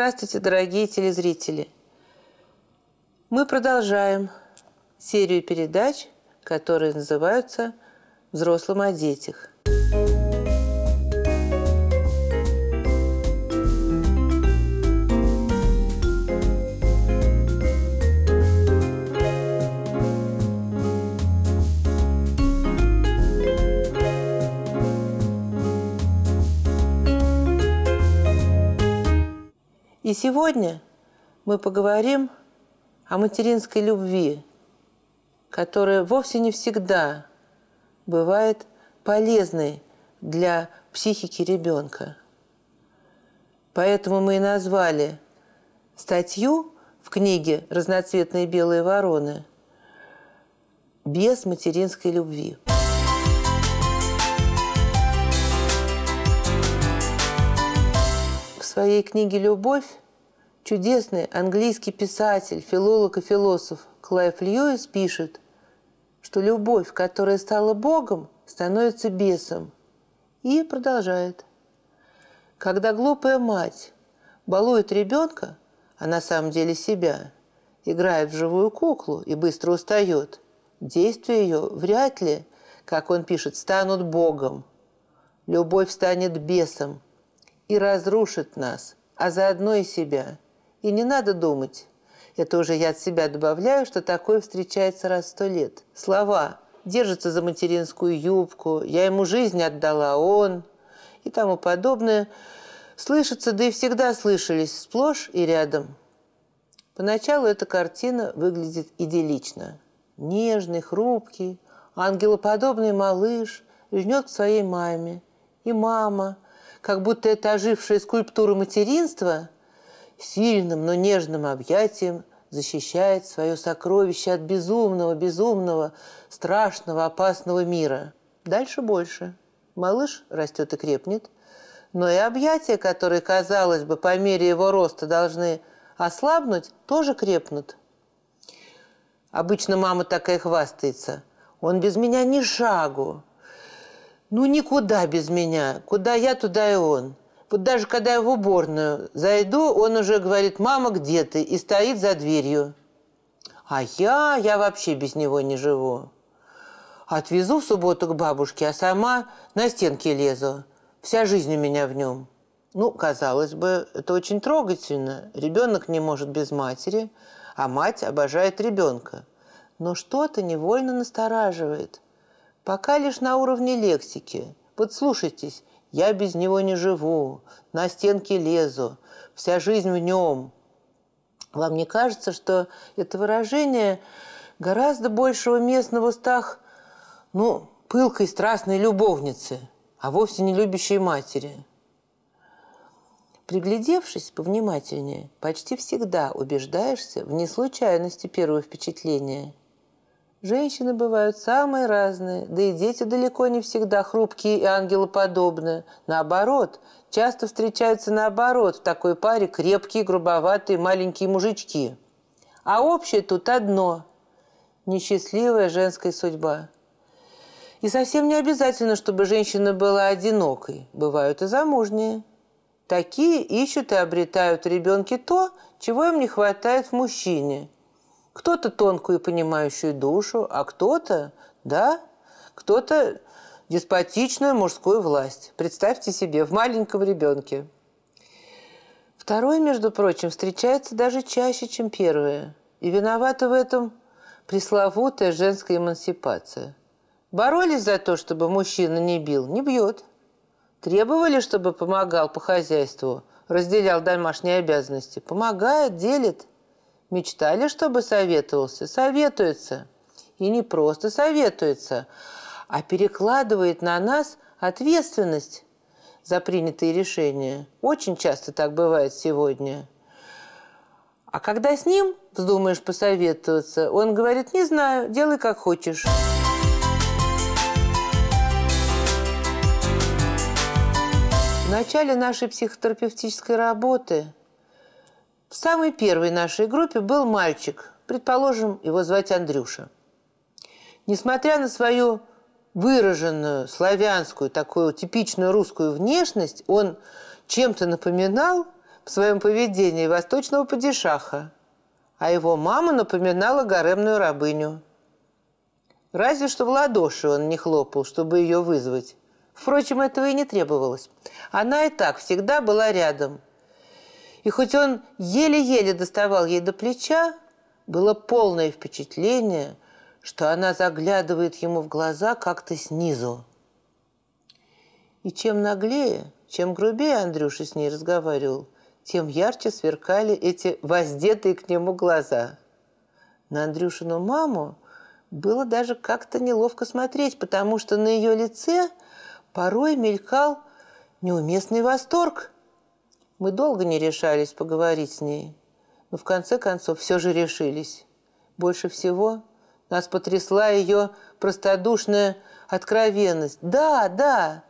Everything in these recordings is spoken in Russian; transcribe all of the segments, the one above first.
Здравствуйте, дорогие телезрители! Мы продолжаем серию передач, которые называются «Взрослым о детях». И сегодня мы поговорим о материнской любви, которая вовсе не всегда бывает полезной для психики ребенка. Поэтому мы и назвали статью в книге «Разноцветные белые вороны» без материнской любви. своей книге «Любовь» чудесный английский писатель, филолог и философ Клайв Льюис пишет, что любовь, которая стала Богом, становится бесом. И продолжает. Когда глупая мать балует ребенка, а на самом деле себя, играет в живую куклу и быстро устает, действия ее вряд ли, как он пишет, станут Богом. Любовь станет бесом – и разрушит нас, а заодно и себя. И не надо думать. Это уже я от себя добавляю, что такое встречается раз в сто лет. Слова держится за материнскую юбку, я ему жизнь отдала, а он и тому подобное. Слышатся, да и всегда слышались сплошь и рядом. Поначалу эта картина выглядит идиллично. Нежный, хрупкий, ангелоподобный малыш льнет к своей маме. И мама – как будто эта ожившая скульптура материнства сильным, но нежным объятием защищает свое сокровище от безумного, безумного, страшного, опасного мира. Дальше больше. Малыш растет и крепнет, но и объятия, которые, казалось бы, по мере его роста должны ослабнуть, тоже крепнут. Обычно мама такая хвастается. Он без меня ни шагу ну никуда без меня. Куда я, туда и он. Вот даже когда я в уборную зайду, он уже говорит, мама, где ты? И стоит за дверью. А я, я вообще без него не живу. Отвезу в субботу к бабушке, а сама на стенки лезу. Вся жизнь у меня в нем. Ну, казалось бы, это очень трогательно. Ребенок не может без матери, а мать обожает ребенка. Но что-то невольно настораживает – Пока лишь на уровне лексики. Подслушайтесь, я без него не живу, на стенки лезу, вся жизнь в нем. Вам не кажется, что это выражение гораздо большего местного в устах, ну, пылкой страстной любовницы, а вовсе не любящей матери? Приглядевшись повнимательнее, почти всегда убеждаешься в неслучайности первого впечатления – Женщины бывают самые разные, да и дети далеко не всегда хрупкие и ангелоподобные. Наоборот, часто встречаются наоборот в такой паре крепкие, грубоватые маленькие мужички. А общее тут одно – несчастливая женская судьба. И совсем не обязательно, чтобы женщина была одинокой. Бывают и замужние. Такие ищут и обретают в то, чего им не хватает в мужчине – кто-то тонкую и понимающую душу, а кто-то, да, кто-то деспотичную мужскую власть. Представьте себе, в маленьком ребенке. Второе, между прочим, встречается даже чаще, чем первое. И виновата в этом пресловутая женская эмансипация. Боролись за то, чтобы мужчина не бил, не бьет. Требовали, чтобы помогал по хозяйству, разделял домашние обязанности. Помогает, делит. Мечтали, чтобы советовался? Советуется. И не просто советуется, а перекладывает на нас ответственность за принятые решения. Очень часто так бывает сегодня. А когда с ним вздумаешь посоветоваться, он говорит, не знаю, делай как хочешь. В начале нашей психотерапевтической работы – в самой первой нашей группе был мальчик, предположим, его звать Андрюша. Несмотря на свою выраженную славянскую, такую типичную русскую внешность, он чем-то напоминал в своем поведении восточного падишаха, а его мама напоминала гаремную рабыню. Разве что в ладоши он не хлопал, чтобы ее вызвать. Впрочем, этого и не требовалось. Она и так всегда была рядом – и хоть он еле-еле доставал ей до плеча, было полное впечатление, что она заглядывает ему в глаза как-то снизу. И чем наглее, чем грубее Андрюша с ней разговаривал, тем ярче сверкали эти воздетые к нему глаза. На Андрюшину маму было даже как-то неловко смотреть, потому что на ее лице порой мелькал неуместный восторг – мы долго не решались поговорить с ней, но в конце концов все же решились. Больше всего нас потрясла ее простодушная откровенность. «Да, да!»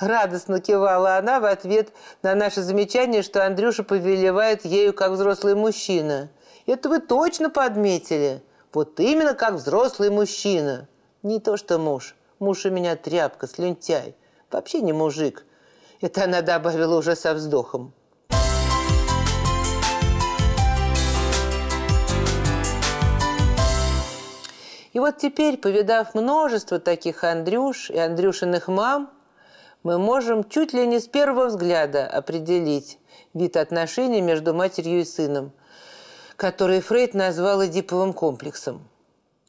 Радостно кивала она в ответ на наше замечание, что Андрюша повелевает ею, как взрослый мужчина. «Это вы точно подметили. Вот именно как взрослый мужчина. Не то что муж. Муж у меня тряпка, слюнтяй. Вообще не мужик». Это она добавила уже со вздохом. И вот теперь, повидав множество таких Андрюш и Андрюшиных мам, мы можем чуть ли не с первого взгляда определить вид отношений между матерью и сыном, который Фрейд назвал Эдиповым комплексом.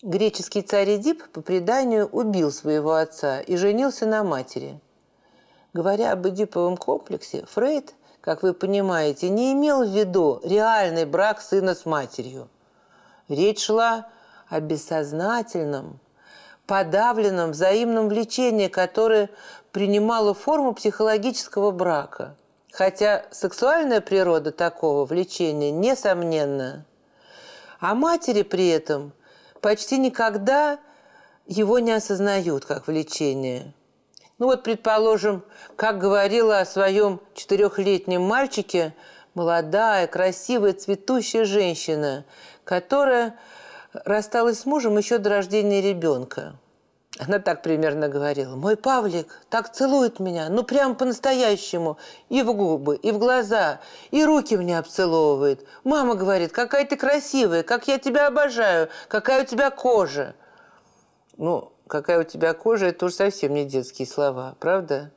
Греческий царь Эдип по преданию убил своего отца и женился на матери. Говоря об Эдиповом комплексе, Фрейд, как вы понимаете, не имел в виду реальный брак сына с матерью. Речь шла о бессознательном, подавленном взаимном влечении, которое принимало форму психологического брака. Хотя сексуальная природа такого влечения несомненная. А матери при этом почти никогда его не осознают как влечение. Ну вот, предположим, как говорила о своем четырехлетнем мальчике молодая, красивая, цветущая женщина, которая рассталась с мужем еще до рождения ребенка. Она так примерно говорила. «Мой Павлик так целует меня, ну прям по-настоящему. И в губы, и в глаза, и руки мне обцеловывает. Мама говорит, какая ты красивая, как я тебя обожаю, какая у тебя кожа». Ну, какая у тебя кожа, это уж совсем не детские слова, правда?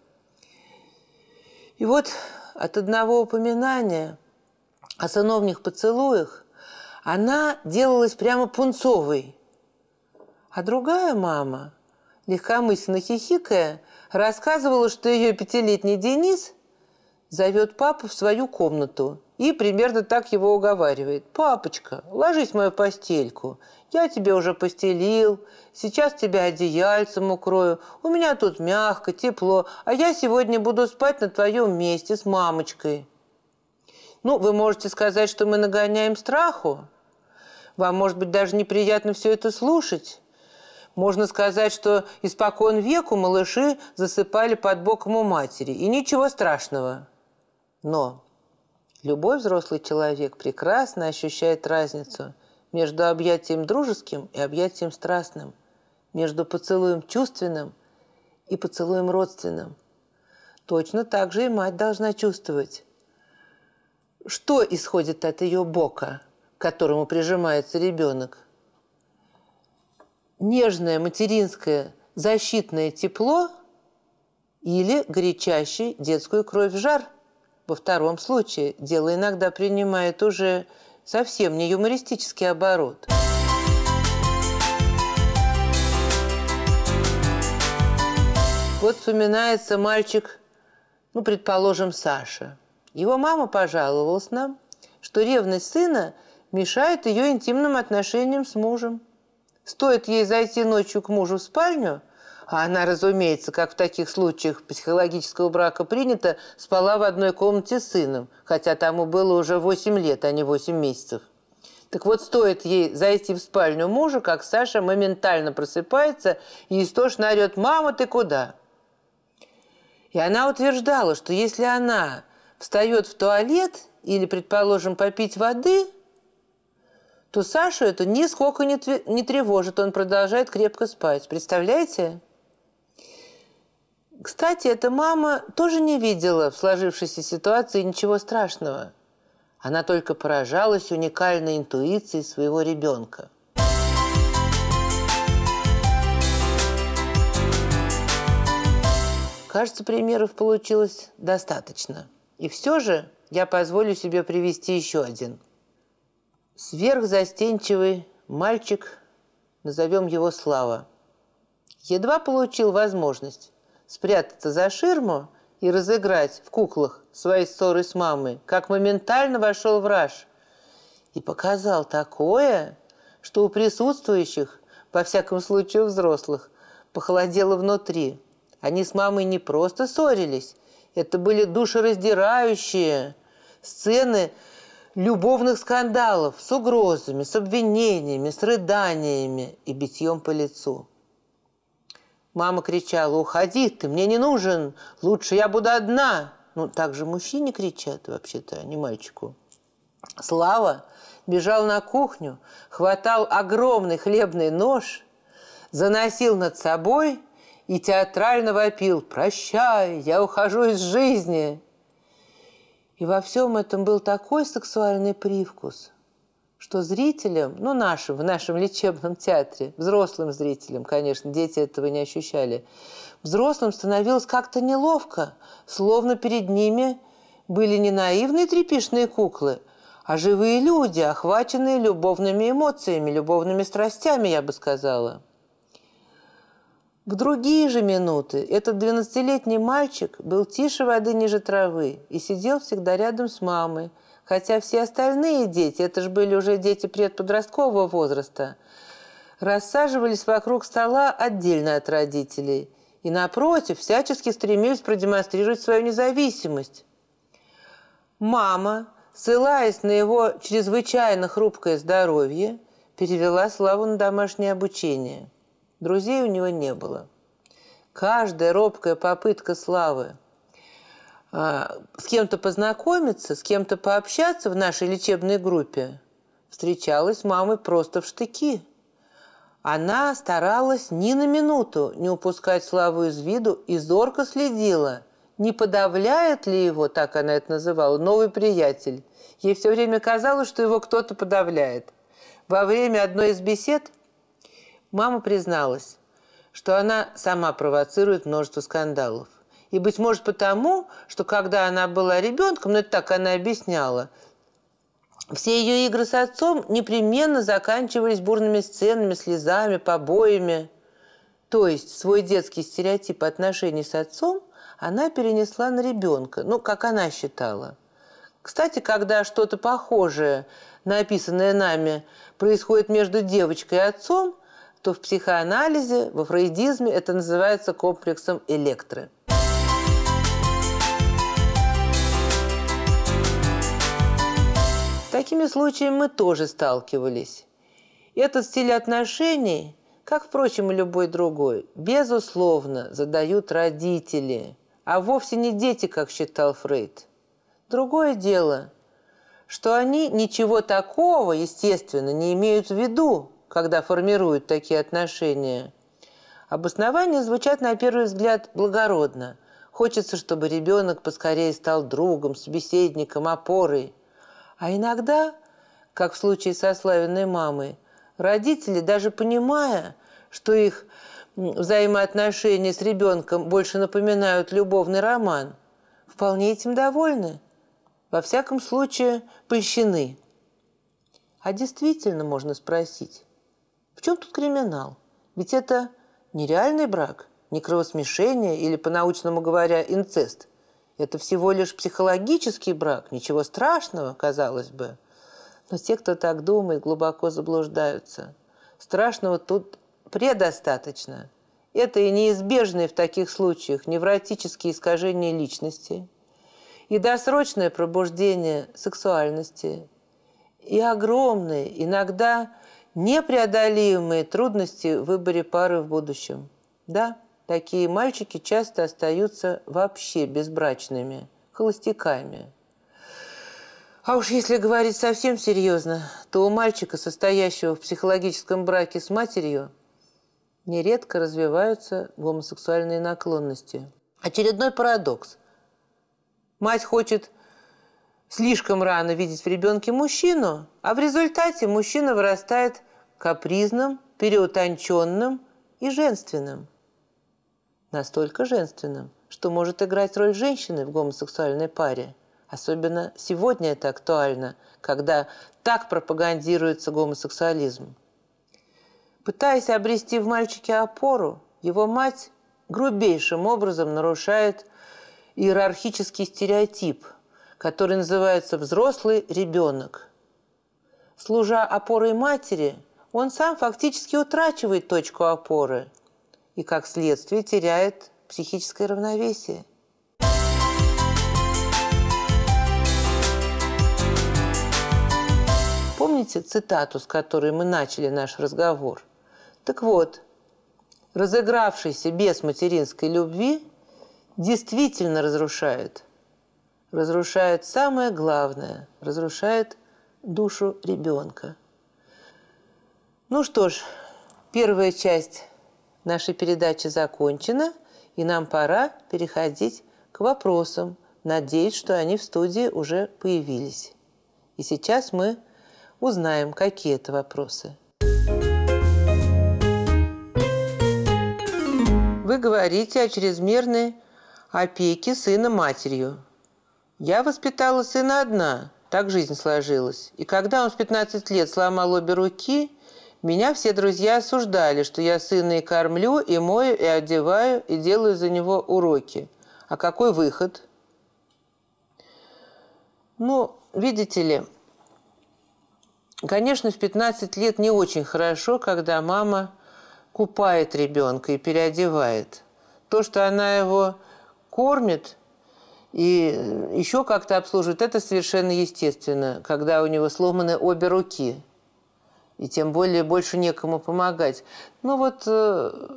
И вот от одного упоминания о сыновних поцелуях она делалась прямо пунцовой. А другая мама, легкомысленно хихикая, рассказывала, что ее пятилетний Денис зовет папу в свою комнату и примерно так его уговаривает. «Папочка, ложись в мою постельку. Я тебе уже постелил. Сейчас тебя одеяльцем укрою. У меня тут мягко, тепло. А я сегодня буду спать на твоем месте с мамочкой». Ну, вы можете сказать, что мы нагоняем страху, вам, может быть, даже неприятно все это слушать. Можно сказать, что испокон веку малыши засыпали под боком у матери, и ничего страшного. Но любой взрослый человек прекрасно ощущает разницу между объятием дружеским и объятием страстным, между поцелуем чувственным и поцелуем родственным. Точно так же и мать должна чувствовать, что исходит от ее бока – к которому прижимается ребенок. Нежное материнское защитное тепло или горячащий детскую кровь в жар. Во втором случае дело иногда принимает уже совсем не юмористический оборот. Вот вспоминается мальчик, ну, предположим, Саша. Его мама пожаловалась нам, что ревность сына – мешает ее интимным отношениям с мужем. Стоит ей зайти ночью к мужу в спальню, а она, разумеется, как в таких случаях психологического брака принято, спала в одной комнате с сыном, хотя тому было уже 8 лет, а не 8 месяцев. Так вот, стоит ей зайти в спальню мужа, как Саша моментально просыпается и истошно орет «Мама, ты куда?». И она утверждала, что если она встает в туалет или, предположим, попить воды – то Сашу это нисколько не, не тревожит. Он продолжает крепко спать. Представляете? Кстати, эта мама тоже не видела в сложившейся ситуации ничего страшного. Она только поражалась уникальной интуицией своего ребенка. Кажется, примеров получилось достаточно. И все же я позволю себе привести еще один – Сверхзастенчивый мальчик, назовем его Слава, едва получил возможность спрятаться за ширму и разыграть в куклах свои ссоры с мамой, как моментально вошел в раж и показал такое, что у присутствующих, во всяком случае у взрослых, похолодело внутри. Они с мамой не просто ссорились, это были душераздирающие сцены – любовных скандалов с угрозами, с обвинениями, с рыданиями и битьем по лицу. Мама кричала, уходи ты, мне не нужен, лучше я буду одна. Ну, так же мужчине кричат вообще-то, а не мальчику. Слава бежал на кухню, хватал огромный хлебный нож, заносил над собой и театрально вопил «Прощай, я ухожу из жизни!» И во всем этом был такой сексуальный привкус, что зрителям, ну нашим, в нашем лечебном театре, взрослым зрителям, конечно, дети этого не ощущали, взрослым становилось как-то неловко, словно перед ними были не наивные трепишные куклы, а живые люди, охваченные любовными эмоциями, любовными страстями, я бы сказала. В другие же минуты этот двенадцатилетний мальчик был тише воды ниже травы и сидел всегда рядом с мамой, хотя все остальные дети, это же были уже дети предподросткового возраста, рассаживались вокруг стола отдельно от родителей и, напротив, всячески стремились продемонстрировать свою независимость. Мама, ссылаясь на его чрезвычайно хрупкое здоровье, перевела Славу на домашнее обучение – Друзей у него не было. Каждая робкая попытка славы а, с кем-то познакомиться, с кем-то пообщаться в нашей лечебной группе встречалась с мамой просто в штыки. Она старалась ни на минуту не упускать Славу из виду и зорко следила, не подавляет ли его, так она это называла, новый приятель. Ей все время казалось, что его кто-то подавляет. Во время одной из бесед – Мама призналась, что она сама провоцирует множество скандалов. И, быть может, потому, что когда она была ребенком, ну это так она объясняла, все ее игры с отцом непременно заканчивались бурными сценами, слезами, побоями. То есть свой детский стереотип отношений с отцом она перенесла на ребенка, ну, как она считала. Кстати, когда что-то похожее, написанное нами, происходит между девочкой и отцом, то в психоанализе, во фрейдизме это называется комплексом электры. С такими случаями мы тоже сталкивались. Этот стиль отношений, как, впрочем, и любой другой, безусловно, задают родители, а вовсе не дети, как считал Фрейд. Другое дело, что они ничего такого, естественно, не имеют в виду, когда формируют такие отношения. Обоснования звучат на первый взгляд благородно. Хочется, чтобы ребенок поскорее стал другом, собеседником, опорой. А иногда, как в случае со Славиной мамой, родители, даже понимая, что их взаимоотношения с ребенком больше напоминают любовный роман, вполне этим довольны. Во всяком случае, польщены. А действительно можно спросить, в чем тут криминал? Ведь это нереальный брак, не кровосмешение или, по-научному говоря, инцест. Это всего лишь психологический брак, ничего страшного, казалось бы. Но те, кто так думает, глубоко заблуждаются. Страшного тут предостаточно. Это и неизбежные в таких случаях невротические искажения личности, и досрочное пробуждение сексуальности, и огромные, иногда непреодолимые трудности в выборе пары в будущем. Да, такие мальчики часто остаются вообще безбрачными, холостяками. А уж если говорить совсем серьезно, то у мальчика, состоящего в психологическом браке с матерью, нередко развиваются гомосексуальные наклонности. Очередной парадокс. Мать хочет слишком рано видеть в ребенке мужчину, а в результате мужчина вырастает капризным, переутонченным и женственным. Настолько женственным, что может играть роль женщины в гомосексуальной паре. Особенно сегодня это актуально, когда так пропагандируется гомосексуализм. Пытаясь обрести в мальчике опору, его мать грубейшим образом нарушает иерархический стереотип – который называется «Взрослый ребенок». Служа опорой матери, он сам фактически утрачивает точку опоры и, как следствие, теряет психическое равновесие. Помните цитату, с которой мы начали наш разговор? Так вот, разыгравшийся без материнской любви действительно разрушает – разрушает самое главное, разрушает душу ребенка. Ну что ж, первая часть нашей передачи закончена, и нам пора переходить к вопросам. Надеюсь, что они в студии уже появились. И сейчас мы узнаем, какие это вопросы. Вы говорите о чрезмерной опеке сына матерью. Я воспитала сына одна. Так жизнь сложилась. И когда он в 15 лет сломал обе руки, меня все друзья осуждали, что я сына и кормлю, и мою, и одеваю, и делаю за него уроки. А какой выход? Ну, видите ли, конечно, в 15 лет не очень хорошо, когда мама купает ребенка и переодевает. То, что она его кормит – и э, еще как-то обслуживает. Это совершенно естественно, когда у него сломаны обе руки, и тем более больше некому помогать. Ну вот э,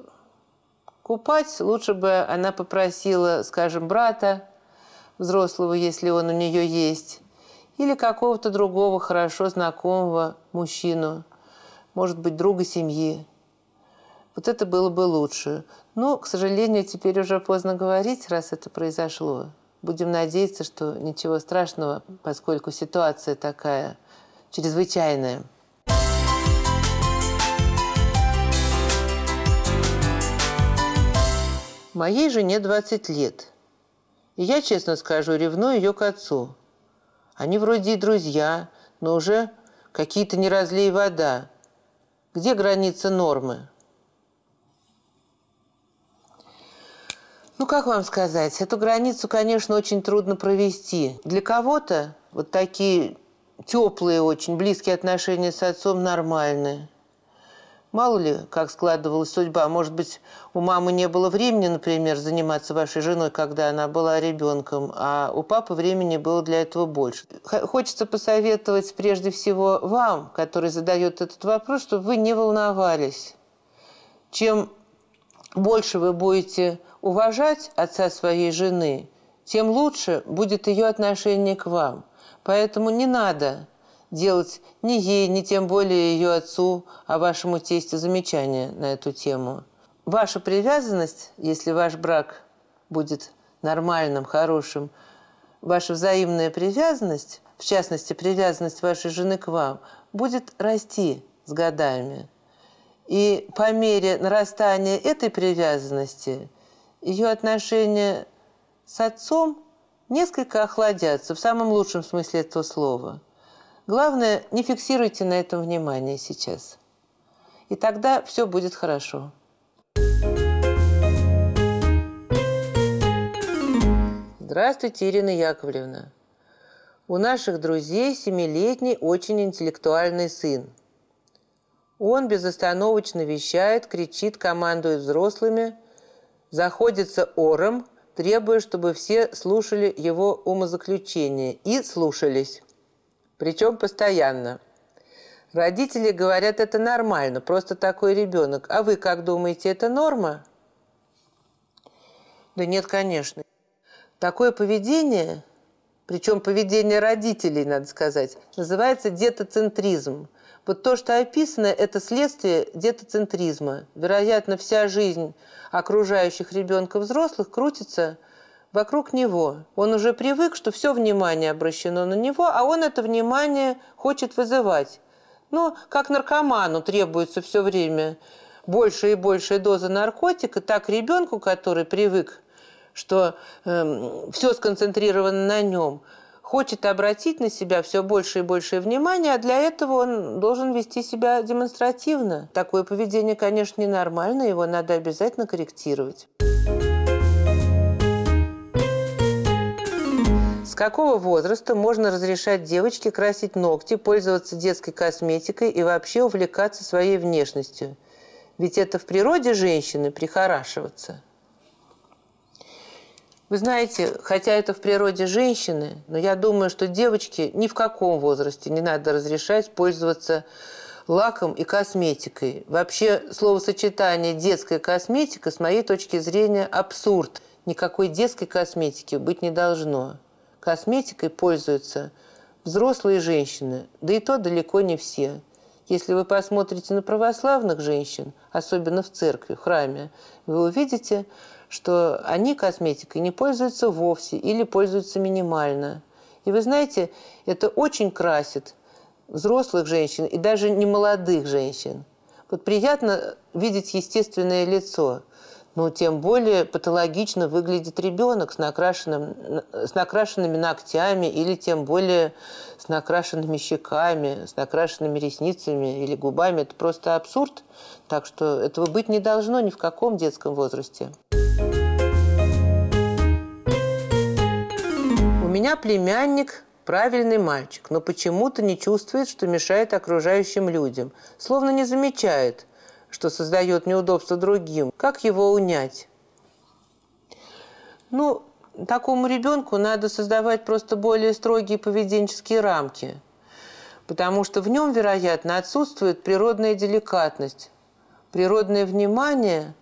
купать лучше бы она попросила, скажем, брата взрослого, если он у нее есть, или какого-то другого хорошо знакомого мужчину, может быть, друга семьи. Вот это было бы лучше. Но, ну, к сожалению, теперь уже поздно говорить, раз это произошло. Будем надеяться, что ничего страшного, поскольку ситуация такая чрезвычайная. Моей жене 20 лет. И я, честно скажу, ревную ее к отцу. Они вроде и друзья, но уже какие-то не разлей вода. Где граница нормы? Ну, как вам сказать, эту границу, конечно, очень трудно провести. Для кого-то вот такие теплые очень, близкие отношения с отцом нормальные. Мало ли, как складывалась судьба. Может быть, у мамы не было времени, например, заниматься вашей женой, когда она была ребенком, а у папы времени было для этого больше. Хочется посоветовать прежде всего вам, который задает этот вопрос, чтобы вы не волновались. Чем больше вы будете уважать отца своей жены, тем лучше будет ее отношение к вам. Поэтому не надо делать ни ей, ни тем более ее отцу, а вашему тестю замечания на эту тему. Ваша привязанность, если ваш брак будет нормальным, хорошим, ваша взаимная привязанность, в частности, привязанность вашей жены к вам, будет расти с годами – и по мере нарастания этой привязанности ее отношения с отцом несколько охладятся, в самом лучшем смысле этого слова. Главное, не фиксируйте на этом внимание сейчас. И тогда все будет хорошо. Здравствуйте, Ирина Яковлевна. У наших друзей семилетний очень интеллектуальный сын – он безостановочно вещает, кричит, командует взрослыми, заходится ором, требуя, чтобы все слушали его умозаключение и слушались. Причем постоянно. Родители говорят, это нормально, просто такой ребенок. А вы как думаете, это норма? Да нет, конечно. Такое поведение, причем поведение родителей, надо сказать, называется детоцентризм – вот то, что описано, это следствие детоцентризма. Вероятно, вся жизнь окружающих ребенка взрослых крутится вокруг него. Он уже привык, что все внимание обращено на него, а он это внимание хочет вызывать. Ну, как наркоману требуется все время больше и больше доза наркотика, так ребенку, который привык, что э, эм, все сконцентрировано на нем – хочет обратить на себя все больше и больше внимания, а для этого он должен вести себя демонстративно. Такое поведение, конечно, ненормально, его надо обязательно корректировать. С какого возраста можно разрешать девочке красить ногти, пользоваться детской косметикой и вообще увлекаться своей внешностью? Ведь это в природе женщины прихорашиваться. Вы знаете, хотя это в природе женщины, но я думаю, что девочке ни в каком возрасте не надо разрешать пользоваться лаком и косметикой. Вообще словосочетание «детская косметика» с моей точки зрения абсурд. Никакой детской косметики быть не должно. Косметикой пользуются взрослые женщины, да и то далеко не все. Если вы посмотрите на православных женщин, особенно в церкви, в храме, вы увидите, что они косметикой не пользуются вовсе или пользуются минимально. И вы знаете, это очень красит взрослых женщин и даже не молодых женщин. Вот приятно видеть естественное лицо, но тем более патологично выглядит ребенок с, накрашенным, с накрашенными ногтями или тем более с накрашенными щеками, с накрашенными ресницами или губами. Это просто абсурд. Так что этого быть не должно ни в каком детском возрасте. У меня племянник правильный мальчик, но почему-то не чувствует, что мешает окружающим людям, словно не замечает, что создает неудобства другим. Как его унять? Ну, такому ребенку надо создавать просто более строгие поведенческие рамки, потому что в нем, вероятно, отсутствует природная деликатность, природное внимание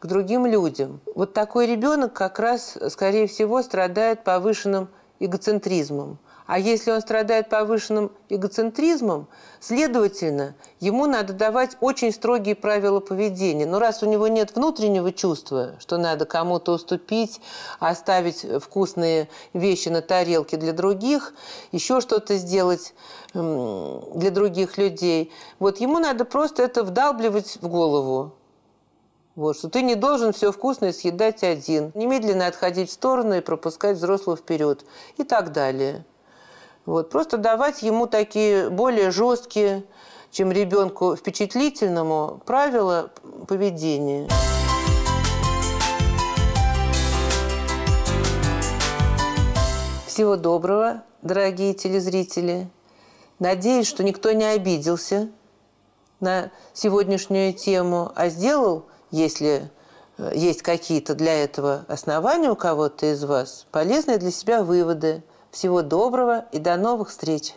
к другим людям. Вот такой ребенок как раз, скорее всего, страдает повышенным эгоцентризмом. А если он страдает повышенным эгоцентризмом, следовательно, ему надо давать очень строгие правила поведения. Но раз у него нет внутреннего чувства, что надо кому-то уступить, оставить вкусные вещи на тарелке для других, еще что-то сделать для других людей, вот ему надо просто это вдалбливать в голову. Вот, что ты не должен все вкусное съедать один, немедленно отходить в сторону и пропускать взрослого вперед и так далее. Вот. Просто давать ему такие более жесткие, чем ребенку впечатлительному, правила поведения. Всего доброго, дорогие телезрители. Надеюсь, что никто не обиделся на сегодняшнюю тему, а сделал, если э, есть какие-то для этого основания у кого-то из вас, полезные для себя выводы – всего доброго и до новых встреч!